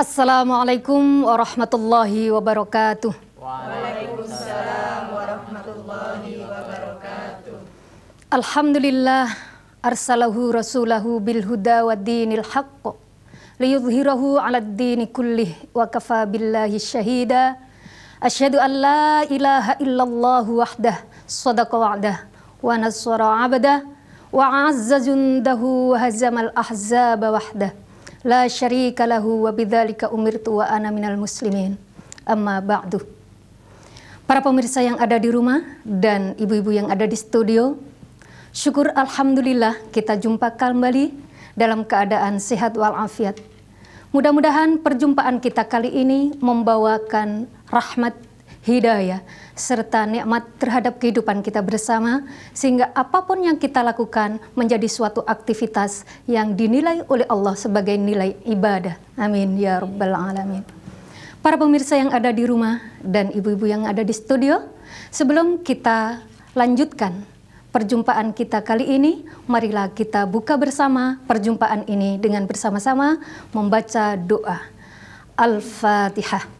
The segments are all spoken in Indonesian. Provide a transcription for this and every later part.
Assalamualaikum warahmatullahi wabarakatuh. Waalaikumsalam warahmatullahi wabarakatuh. Alhamdulillah arsalahu rasulahu bil huda wa dinil haqq liyudhhirahu 'ala ad-dini kullih wa kafa billahi syahida. Asyhadu an la ilaha illallah wahdah sadaqa wa'dah wa nasara 'abdah wa 'azza jundahu wa al ahzaba wahdah la syarika lahu wa bidzalika umirtu wa ana minal muslimin. Amma ba'du. Para pemirsa yang ada di rumah dan ibu-ibu yang ada di studio, syukur alhamdulillah kita jumpa kembali dalam keadaan sehat walafiat. Mudah-mudahan perjumpaan kita kali ini membawakan rahmat hidayah, serta nikmat terhadap kehidupan kita bersama, sehingga apapun yang kita lakukan menjadi suatu aktivitas yang dinilai oleh Allah sebagai nilai ibadah. Amin ya Rabbal 'Alamin. Para pemirsa yang ada di rumah dan ibu-ibu yang ada di studio, sebelum kita lanjutkan perjumpaan kita kali ini, marilah kita buka bersama perjumpaan ini dengan bersama-sama membaca doa. Al-Fatihah.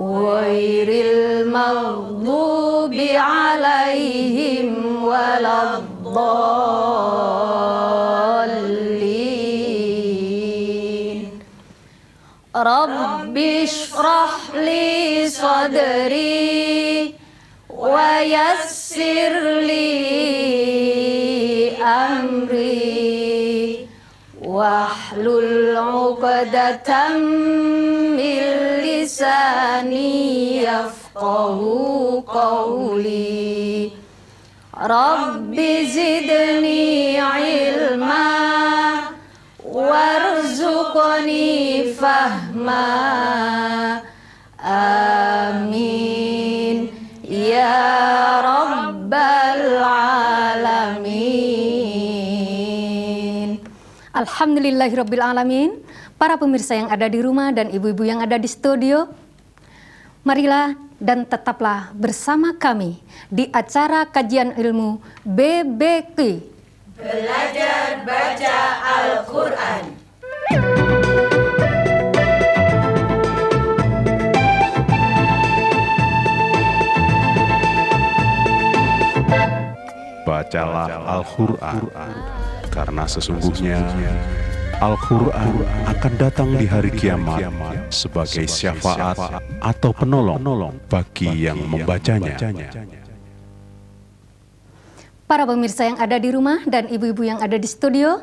غير المغضوب عليهم ولا الضالين رب اشرح لي صدري ويسر لي أمري واحلل عقدة لساني يفقه قولي رب زدني علما وارزقني فهما آمين يا رب العالمين الحمد لله رب العالمين para pemirsa yang ada di rumah dan ibu-ibu yang ada di studio. Marilah dan tetaplah bersama kami di acara kajian ilmu BBQ. Belajar baca Al-Quran. Bacalah Al-Quran, karena sesungguhnya Al-Quran akan datang di hari kiamat sebagai syafaat atau penolong bagi yang membacanya. Para pemirsa yang ada di rumah dan ibu-ibu yang ada di studio,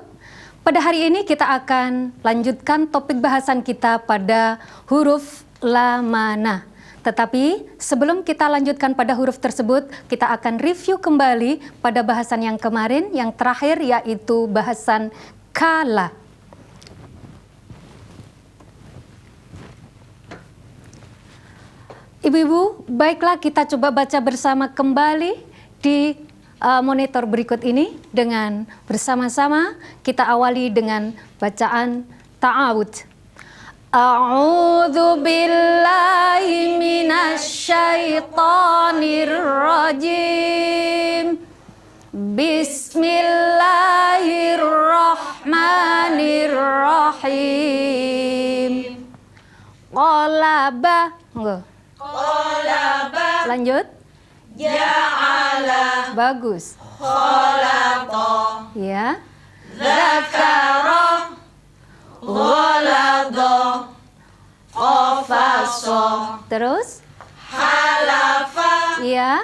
pada hari ini kita akan lanjutkan topik bahasan kita pada huruf lamana. Tetapi sebelum kita lanjutkan pada huruf tersebut, kita akan review kembali pada bahasan yang kemarin, yang terakhir yaitu bahasan kala. Ibu-ibu, baiklah kita coba baca bersama kembali di uh, monitor berikut ini dengan bersama-sama kita awali dengan bacaan ta'awud. A'udzu billahi minasyaitonir rajim. Bismillahirrahmanirrahim. Qolaba, Enggak lanjut Lanjut. Ya Allah Bagus. Kholato. Ya. Zakarom. Gholado. Kofaso. Terus. Halafa. ya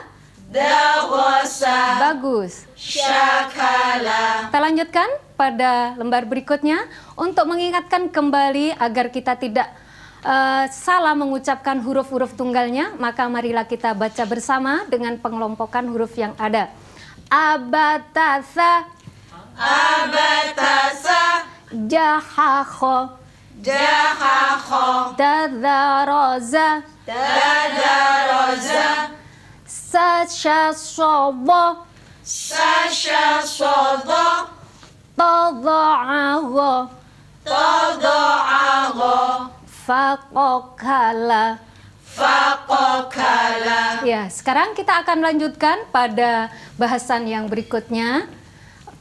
Dawasa. Bagus. Syakala. Kita lanjutkan pada lembar berikutnya untuk mengingatkan kembali agar kita tidak uh, salah mengucapkan huruf-huruf tunggalnya, maka marilah kita baca bersama dengan pengelompokan huruf yang ada. Abatasa Abatasa Jahakho Jahakho Tadaroza Tadaroza Sasha Sobo Sasha Sobo Tadaago Tadaago Fakokala. Fakokala. Ya, sekarang kita akan lanjutkan pada bahasan yang berikutnya.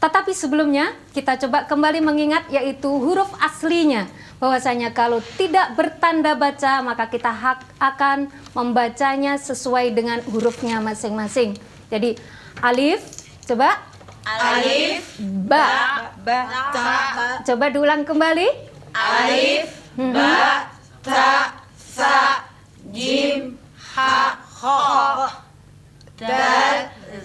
Tetapi sebelumnya kita coba kembali mengingat yaitu huruf aslinya bahwasanya kalau tidak bertanda baca maka kita hak akan membacanya sesuai dengan hurufnya masing-masing. Jadi alif coba alif ba ba, ba ta, ba. coba diulang kembali alif mhm. ba ta sa jim ha ho dal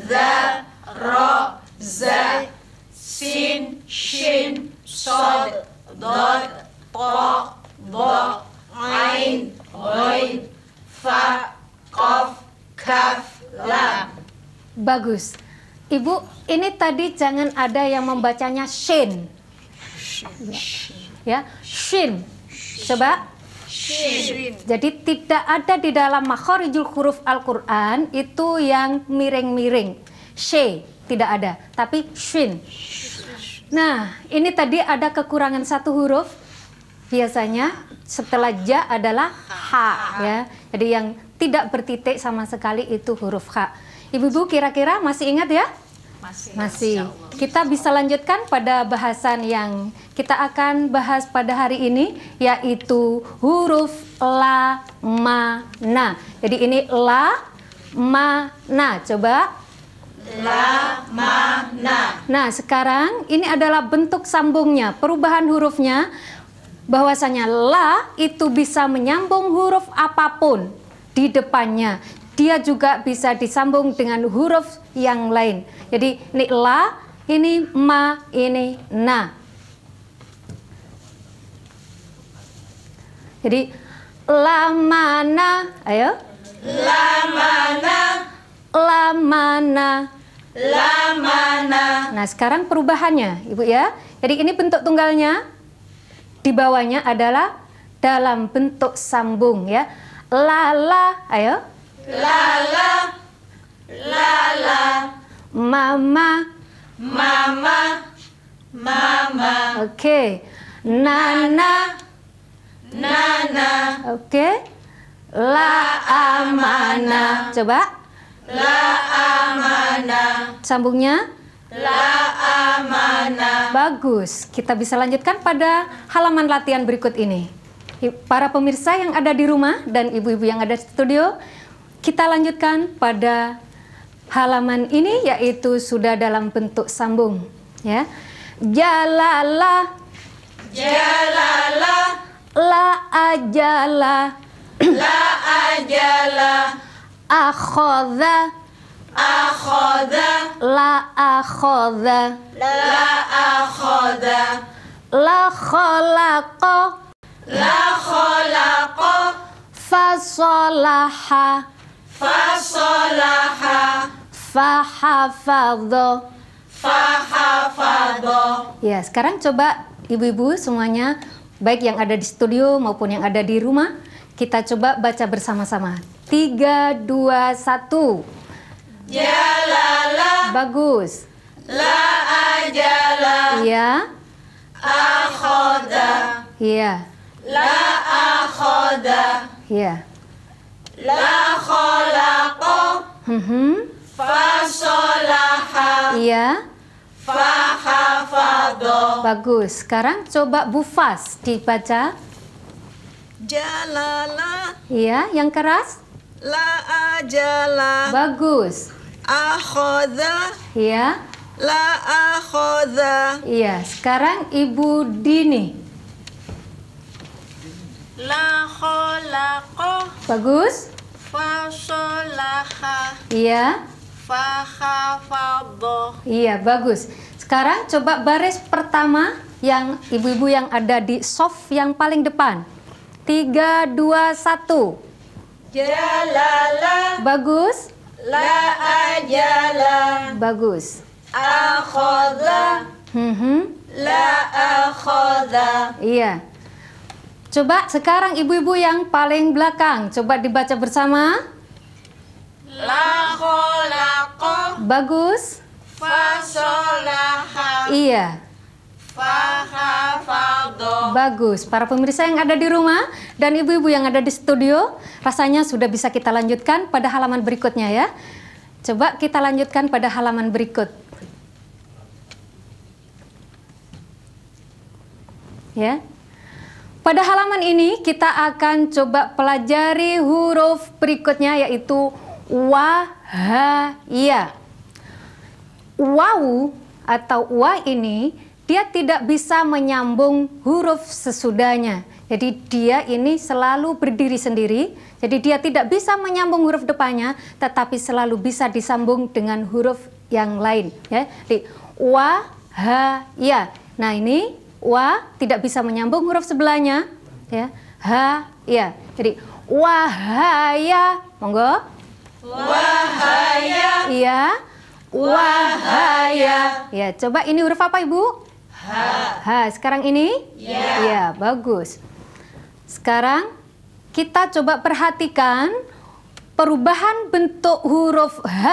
za ro za sin shin sod dod po bo ain oi fa kaf kaf lam bagus Ibu, ini tadi jangan ada yang membacanya shin. Ya, shin. Coba shin. Jadi tidak ada di dalam makhorijul huruf Al-Quran itu yang miring-miring. She tidak ada, tapi shin. Nah, ini tadi ada kekurangan satu huruf. Biasanya setelah ja adalah ha ya. Jadi yang tidak bertitik sama sekali itu huruf ha. Ibu-ibu kira-kira masih ingat ya? Masih. Masih. Kita bisa lanjutkan pada bahasan yang kita akan bahas pada hari ini yaitu huruf la, ma, na. Jadi ini la, ma, na. Coba la, ma, na. Nah, sekarang ini adalah bentuk sambungnya, perubahan hurufnya bahwasanya la itu bisa menyambung huruf apapun di depannya dia juga bisa disambung dengan huruf yang lain. Jadi ini la, ini ma, ini na. Jadi lamana, ayo. Lamana. Lamana. Lamana. Nah, sekarang perubahannya, Ibu ya. Jadi ini bentuk tunggalnya. Di bawahnya adalah dalam bentuk sambung ya. Lala, ayo. La la, la la. Mama, mama, mama. Okay. Nana, nana. Okay. La amana. Coba. La amana. Sambungnya? La amana. Bagus. Kita bisa lanjutkan pada halaman latihan berikut ini. Para pemirsa yang ada di rumah dan ibu-ibu yang ada di studio, kita lanjutkan pada halaman ini yaitu sudah dalam bentuk sambung ya. Jalala Jalala La ajala La ajala Akhoda Akhoda La akhoda La akhoda La kholaqa La kholaqa Fasolaha fasolaha fahafadho fahafadho ya sekarang coba ibu-ibu semuanya baik yang ada di studio maupun yang ada di rumah kita coba baca bersama-sama tiga dua satu la bagus la ajala ya akhoda ya la akhoda ya La khalaqa hmm. sholaha Iya Fahafadho Bagus, sekarang coba bufas dibaca Jalala Iya, yang keras La ajala Bagus Akhoda Iya La akhoda Iya, sekarang ibu Dini La kholako. Bagus. Fasolaha. Iya. Fahafadho. Iya, bagus. Sekarang coba baris pertama yang ibu-ibu yang ada di soft yang paling depan. Tiga dua satu. Jalala. Bagus. La ajala. Bagus. Akhoda. Hmm -hmm. La akhoda. Iya. Coba sekarang ibu-ibu yang paling belakang, coba dibaca bersama. Lako lako. Bagus. Fasolaha. Iya. Fahafado. Bagus. Para pemirsa yang ada di rumah dan ibu-ibu yang ada di studio, rasanya sudah bisa kita lanjutkan pada halaman berikutnya ya. Coba kita lanjutkan pada halaman berikut. Ya. Pada halaman ini kita akan coba pelajari huruf berikutnya yaitu wahaya. Wau atau wa ini dia tidak bisa menyambung huruf sesudahnya. Jadi dia ini selalu berdiri sendiri. Jadi dia tidak bisa menyambung huruf depannya tetapi selalu bisa disambung dengan huruf yang lain ya. Jadi wahaya. Nah, ini wa tidak bisa menyambung huruf sebelahnya ya ha ya jadi wahaya monggo wahaya iya wahaya ya coba ini huruf apa ibu ha ha sekarang ini ya ya bagus sekarang kita coba perhatikan perubahan bentuk huruf h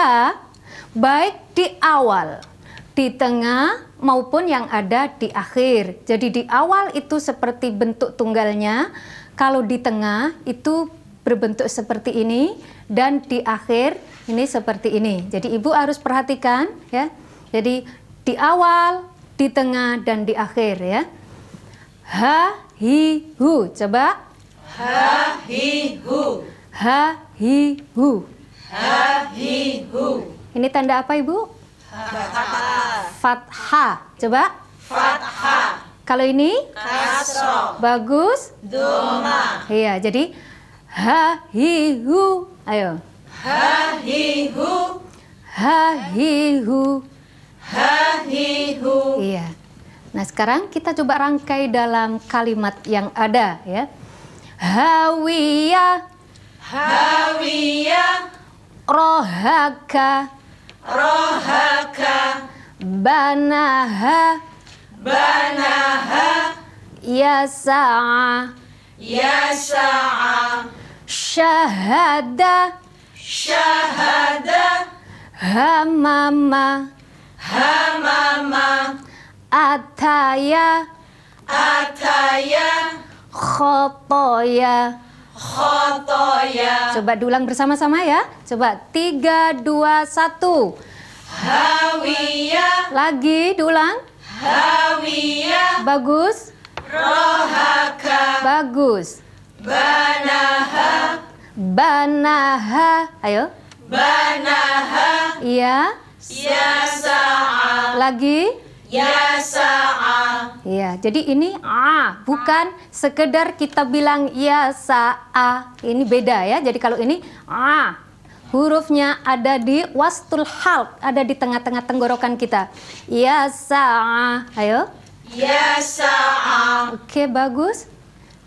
baik di awal di tengah maupun yang ada di akhir. Jadi di awal itu seperti bentuk tunggalnya, kalau di tengah itu berbentuk seperti ini dan di akhir ini seperti ini. Jadi ibu harus perhatikan ya. Jadi di awal, di tengah dan di akhir ya. Ha hi hu. Coba. Ha hi hu. Ha hi hu. Ha hi hu. Ini tanda apa ibu? Fathah. Fathah. Coba. Fathah. Kalau ini? Kasro. Bagus. Doma. Iya, jadi ha hi hu. Ayo. Ha hi hu. Ha hi hu. Ha hi hu. Iya. Nah, sekarang kita coba rangkai dalam kalimat yang ada ya. Hawiyah. Hawiyah. Rohaka. راهك بناها بناها يا ساعة شهادة شهادة همم همم أتايا أتايا خطايا khotoya. Coba dulang bersama-sama ya. Coba tiga dua satu. Hawiyah. Lagi dulang. Hawiyah. Bagus. Rohaka. Bagus. Banaha. Banaha. Ayo. Banaha. Iya. saa. Lagi. Yasa'a. Iya, jadi ini a bukan sekedar kita bilang ya yasa'a. Ini beda ya. Jadi kalau ini a hurufnya ada di wastul hal, ada di tengah-tengah tenggorokan kita. Ya Yasa'a. Ayo. Ya Yasa'a. Oke, bagus.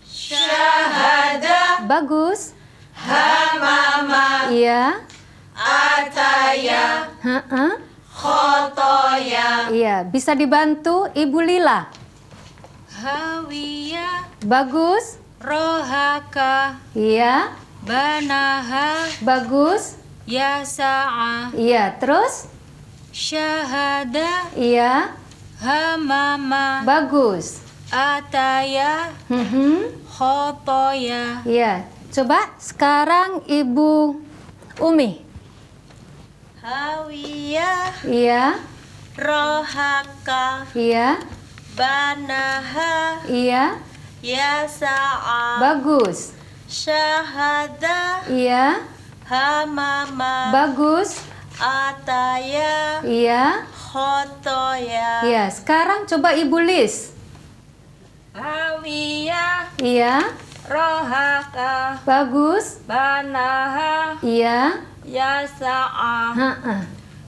Syahada. Bagus. Hamama. Iya. Ataya. Heeh khotoya. Iya, bisa dibantu Ibu Lila. Hawiya. Bagus. Rohaka. Iya. Banaha. Bagus. Yasa'a. Iya, terus? Syahada. Iya. Hamama. Bagus. Ataya. -hmm. Khotoya. Iya. Coba sekarang Ibu Umi. Hawiyah. Iya. Rohaka. Iya. Banaha. Iya. Yasa'a. Bagus. Syahada. Iya. Hamama. Bagus. Ataya. Iya. Khotoya. Iya, sekarang coba Ibu list. Hawiyah. Iya rohaka bagus banaha iya ya ha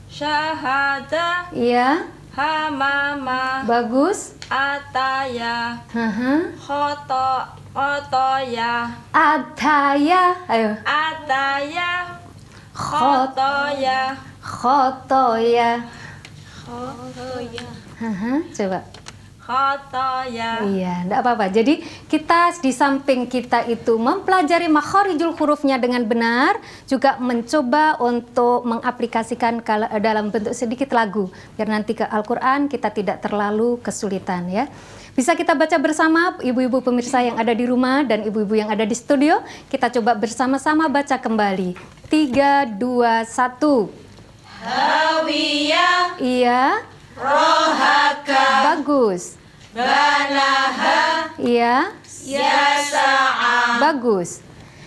syahada iya hamama bagus ataya haha khoto khotoya ataya ayo ataya khotoya khotoya khotoya haha coba khotoya. Iya, tidak apa-apa. Jadi kita di samping kita itu mempelajari makhorijul hurufnya dengan benar, juga mencoba untuk mengaplikasikan eh, dalam bentuk sedikit lagu, biar nanti ke Al-Quran kita tidak terlalu kesulitan ya. Bisa kita baca bersama ibu-ibu pemirsa yang ada di rumah dan ibu-ibu yang ada di studio. Kita coba bersama-sama baca kembali. 3, 2, 1. Hawiyah. Iya rohaka bagus banaha ya yasa'a bagus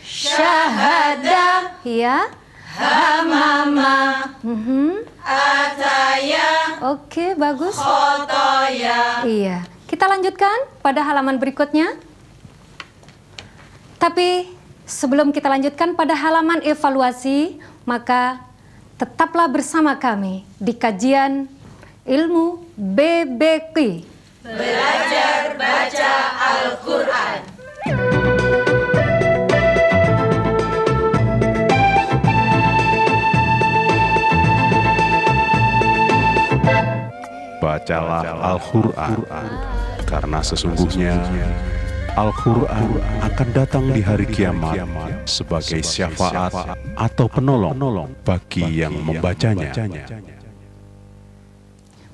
syahada ya hamama mm -hmm. ataya oke okay, bagus khotoya iya kita lanjutkan pada halaman berikutnya tapi sebelum kita lanjutkan pada halaman evaluasi maka tetaplah bersama kami di kajian ilmu BBQ. Belajar baca Al-Quran. Bacalah Al-Quran, karena sesungguhnya Al-Quran akan datang di hari kiamat sebagai syafaat atau penolong bagi yang membacanya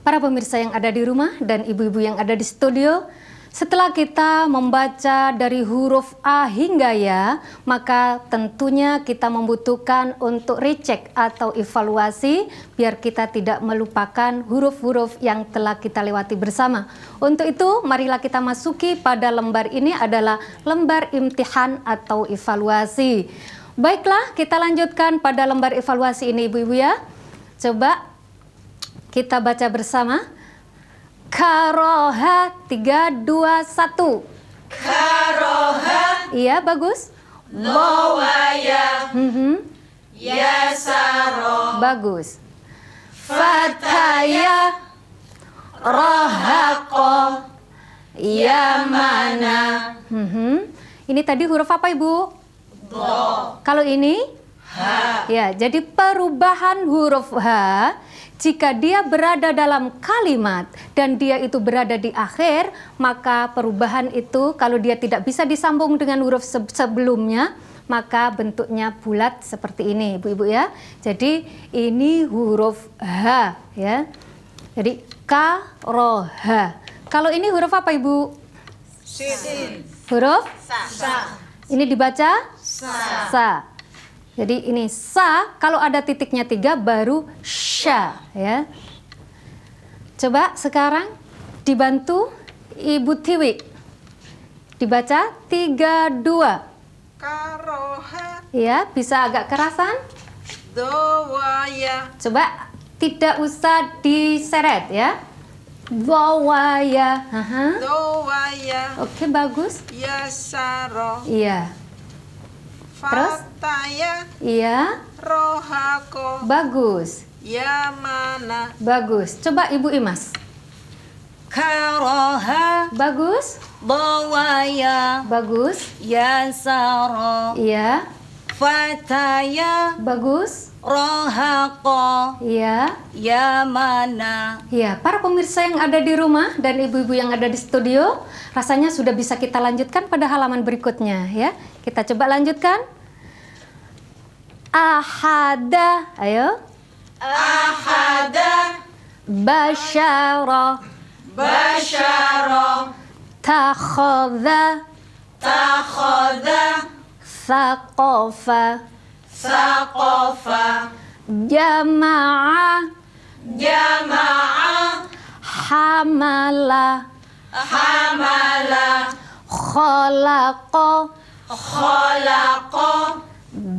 para pemirsa yang ada di rumah dan ibu-ibu yang ada di studio. Setelah kita membaca dari huruf A hingga ya, maka tentunya kita membutuhkan untuk recheck atau evaluasi biar kita tidak melupakan huruf-huruf yang telah kita lewati bersama. Untuk itu, marilah kita masuki pada lembar ini adalah lembar imtihan atau evaluasi. Baiklah, kita lanjutkan pada lembar evaluasi ini Ibu-ibu ya. Coba kita baca bersama. Karoha 321. Karoha. Iya, bagus. Mawaya. Mm -hmm. Yasaro. Bagus. Fataya. Rohako. Yamana. Mm -hmm. Ini tadi huruf apa, Ibu? Do. Kalau ini? Ha. Ya, jadi perubahan huruf H jika dia berada dalam kalimat dan dia itu berada di akhir, maka perubahan itu kalau dia tidak bisa disambung dengan huruf se sebelumnya, maka bentuknya bulat seperti ini, Ibu-ibu ya. Jadi ini huruf H ya. Jadi K ro H. Kalau ini huruf apa, Ibu? Sin. Huruf sa. sa. Ini dibaca sa. sa. Jadi ini sa kalau ada titiknya tiga baru sya ya. Coba sekarang dibantu Ibu Tiwi. Dibaca tiga dua. Karoha. Ya, bisa agak kerasan. Doaya. Coba tidak usah diseret ya. Doaya. ya. Oke, bagus. saro. Iya. Terus? Fataya. Iya. Rohako. Bagus. Yamana. Bagus. Coba Ibu Imas. Karoha. Bagus. Bawaya. Bagus. Yasaro. Iya. Fataya. Bagus. Rohako. Iya. Yamana. Iya, para pemirsa yang ada di rumah dan ibu-ibu yang ada di studio, rasanya sudah bisa kita lanjutkan pada halaman berikutnya ya. Kita coba lanjutkan. Ahada, ayo. Ahada. Bashara. Bashara. Takhadha. Takhadha. Thaqafa. Thaqafa. Jama'a. Jama'a. Hamala. Hamala. Khalaqa. خلق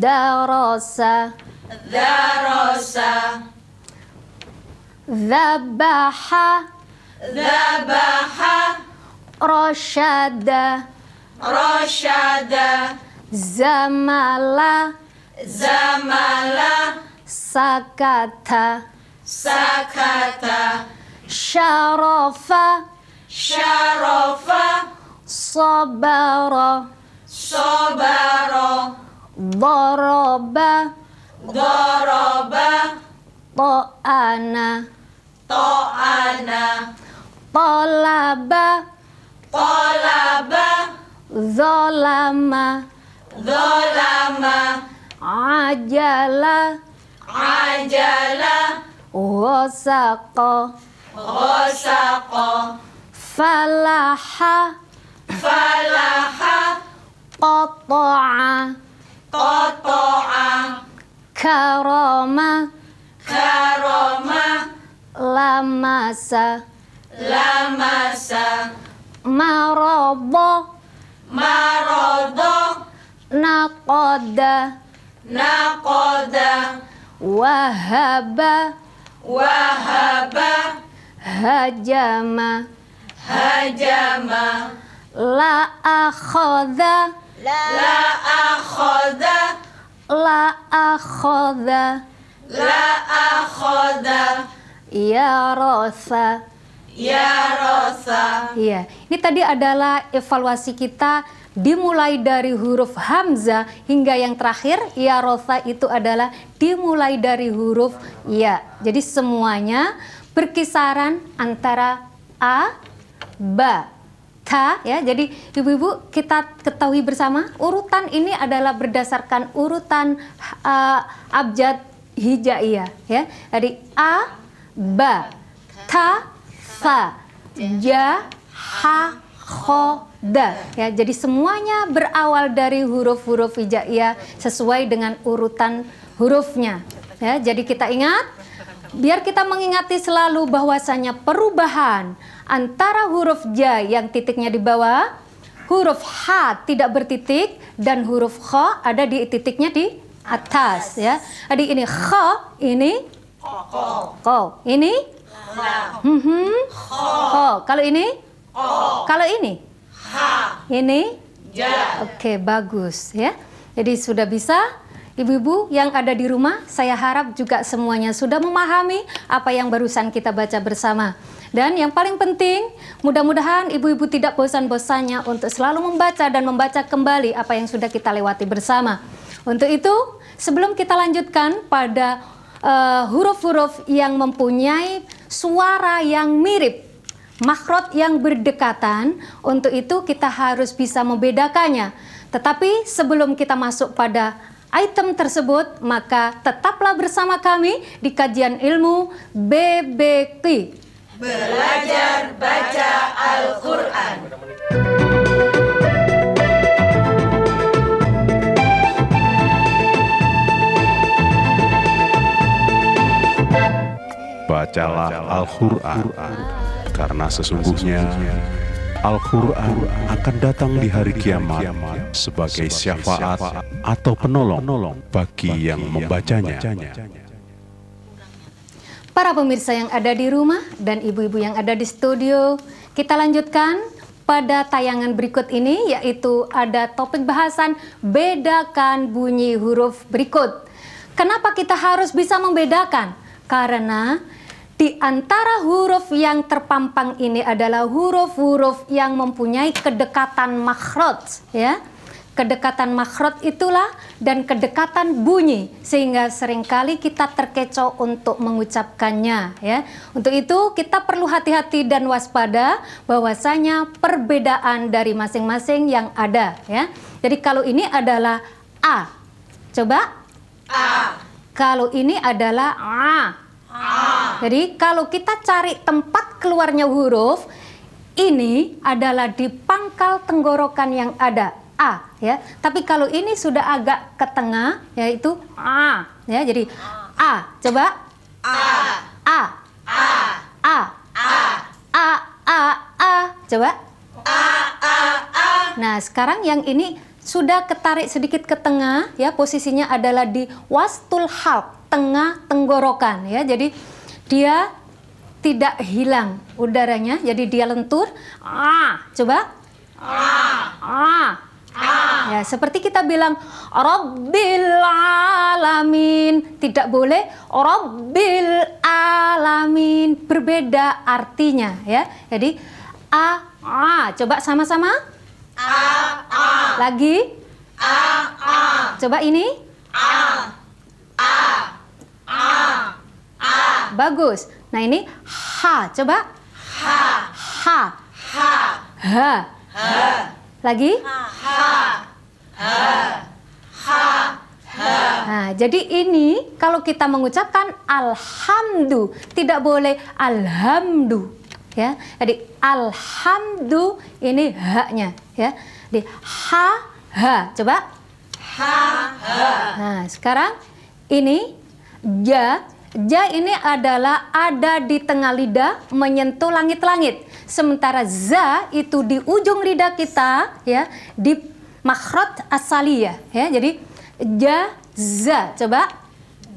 درس درس ذبح ذبح رشد رشد زمل زمل سكت سكت شرف شرف صبر Sobaro Doroba Doroba To'ana To'ana Tolaba Tolaba Zolama Zolama Ajala Ajala Wasako Wasako Falaha Falaha Qata'a Qata'a Karoma Karoma Lamasa Lamasa Marobo Marobo Nakoda Nakoda Wahaba Wahaba Hajama Hajama La akhoda La, la akhoda. La akhoda. La akhoda. Ya rosa. Ya rosa. Iya. Ini tadi adalah evaluasi kita dimulai dari huruf hamzah hingga yang terakhir ya rosa itu adalah dimulai dari huruf ya. Jadi semuanya berkisaran antara a ba kita ya. Jadi ibu-ibu kita ketahui bersama urutan ini adalah berdasarkan urutan uh, abjad hijaiyah ya. Jadi a ba ta fa ja ha kho da ya. Jadi semuanya berawal dari huruf-huruf hijaiyah sesuai dengan urutan hurufnya ya. Jadi kita ingat biar kita mengingati selalu bahwasanya perubahan antara huruf j yang titiknya di bawah, huruf h tidak bertitik dan huruf k ada di titiknya di atas ya. Jadi ini k ini ko, ini hmm, kalau ini Kalau ini, kalau ini, ini. Oke bagus ya. Jadi sudah bisa. Ibu-ibu yang ada di rumah, saya harap juga semuanya sudah memahami apa yang barusan kita baca bersama. Dan yang paling penting, mudah-mudahan ibu-ibu tidak bosan-bosannya untuk selalu membaca dan membaca kembali apa yang sudah kita lewati bersama. Untuk itu, sebelum kita lanjutkan pada eh, huruf-huruf uh, yang mempunyai suara yang mirip, makrot yang berdekatan, untuk itu kita harus bisa membedakannya. Tetapi sebelum kita masuk pada item tersebut, maka tetaplah bersama kami di kajian ilmu BBQ. Belajar baca Al-Quran. Bacalah Al-Quran, karena sesungguhnya Al-Quran akan datang di hari kiamat sebagai syafaat atau penolong bagi yang membacanya para pemirsa yang ada di rumah dan ibu-ibu yang ada di studio. Kita lanjutkan pada tayangan berikut ini yaitu ada topik bahasan bedakan bunyi huruf berikut. Kenapa kita harus bisa membedakan? Karena di antara huruf yang terpampang ini adalah huruf-huruf yang mempunyai kedekatan makhraj ya kedekatan makrot itulah dan kedekatan bunyi sehingga seringkali kita terkecoh untuk mengucapkannya ya. Untuk itu kita perlu hati-hati dan waspada bahwasanya perbedaan dari masing-masing yang ada ya. Jadi kalau ini adalah a. Coba a. Kalau ini adalah a. a. Jadi kalau kita cari tempat keluarnya huruf ini adalah di pangkal tenggorokan yang ada A ya. Tapi kalau ini sudah agak ke tengah yaitu A ya. Jadi A. Coba A. A. A. A. A. A. A. A. Coba A. A. A. Nah, sekarang yang ini sudah ketarik sedikit ke tengah ya posisinya adalah di wastul halq tengah tenggorokan ya jadi dia tidak hilang udaranya jadi dia lentur ah coba ah ah Ya, seperti kita bilang Rabbil alamin, tidak boleh Rabbil alamin. Berbeda artinya ya. Jadi a a coba sama-sama a a. Lagi a a. Coba ini a a a a. Bagus. Nah, ini ha coba ha ha ha ha. ha. Lagi? Ha. ha ha, ha, ha. Nah, jadi ini kalau kita mengucapkan alhamdu tidak boleh alhamdu ya. Jadi alhamdu ini haknya ya. Di ha ha coba ha ha. Nah, sekarang ini ja ja ini adalah ada di tengah lidah menyentuh langit-langit. Sementara za itu di ujung lidah kita ya di makhrot asaliyah ya. Jadi ja za coba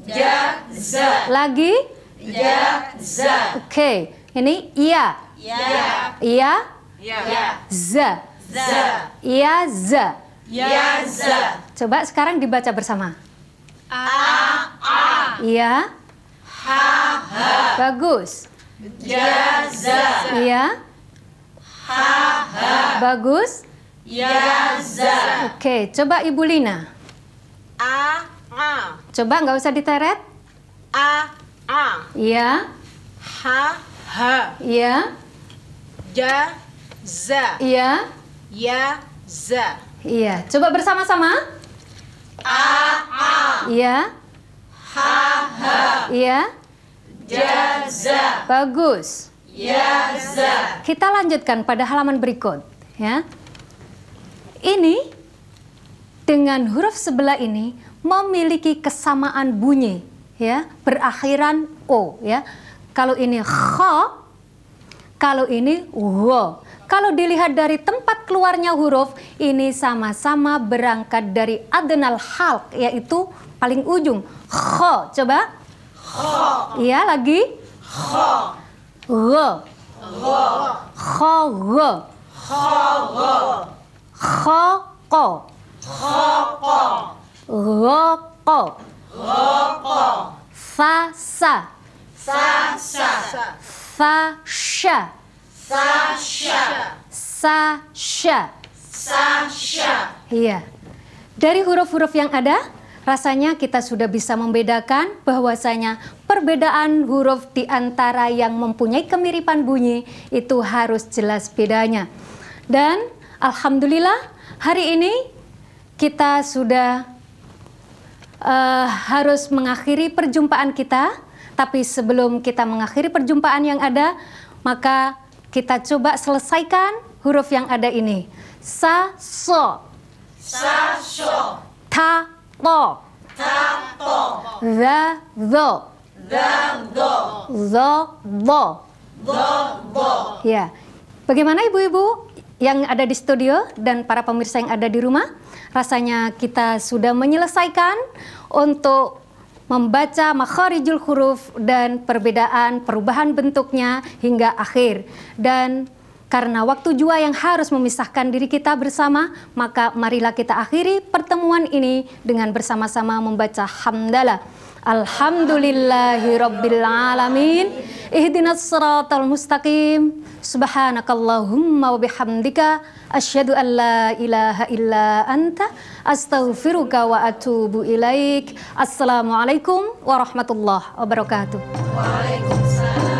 ja za lagi ja za. Oke, okay. ini iya. Ya. Iya. Iya. Iya. Za. Za. Iya za. Iya za. Coba sekarang dibaca bersama. A a. Iya. Ha ha. Bagus. Ja za. Iya. Ha ha. Bagus. Ya za. Oke, coba Ibu Lina. A a. Coba nggak usah diteret. A a. Iya. H h. Iya. Ja za. Iya. Ya za. Iya, coba bersama-sama. A a. Iya. H h. Iya. Ja za. Bagus. Ya za. Kita lanjutkan pada halaman berikut, ya. Ini dengan huruf sebelah ini memiliki kesamaan bunyi ya, berakhiran o ya. Kalau ini kh kalau ini wo. Kalau dilihat dari tempat keluarnya huruf, ini sama-sama berangkat dari adenal halk yaitu paling ujung. kh coba. kh Iya, lagi. kh Wo. kh wo. kh wo. Khoko. Khoko. Roko. Roko. Fasa. Fasa. Fasha. Fasha. Sasha. Sasha. Iya. Dari huruf-huruf yang ada, rasanya kita sudah bisa membedakan bahwasanya perbedaan huruf di antara yang mempunyai kemiripan bunyi itu harus jelas bedanya. Dan Alhamdulillah hari ini kita sudah uh, harus mengakhiri perjumpaan kita. Tapi sebelum kita mengakhiri perjumpaan yang ada, maka kita coba selesaikan huruf yang ada ini. Sa so. Sa so. Ta to. Ta to. Za zo. Za zo. Zo zo. Zo Ya. Bagaimana ibu-ibu? yang ada di studio dan para pemirsa yang ada di rumah. Rasanya kita sudah menyelesaikan untuk membaca makharijul huruf dan perbedaan perubahan bentuknya hingga akhir. Dan karena waktu jua yang harus memisahkan diri kita bersama, maka marilah kita akhiri pertemuan ini dengan bersama-sama membaca hamdalah. Alhamdulillahi Rabbil Alamin Ihdinas siratal mustaqim Subhanakallahumma wa bihamdika Asyadu an la ilaha illa anta Astaghfiruka wa atubu ilaik Assalamualaikum warahmatullahi wabarakatuh Waalaikumsalam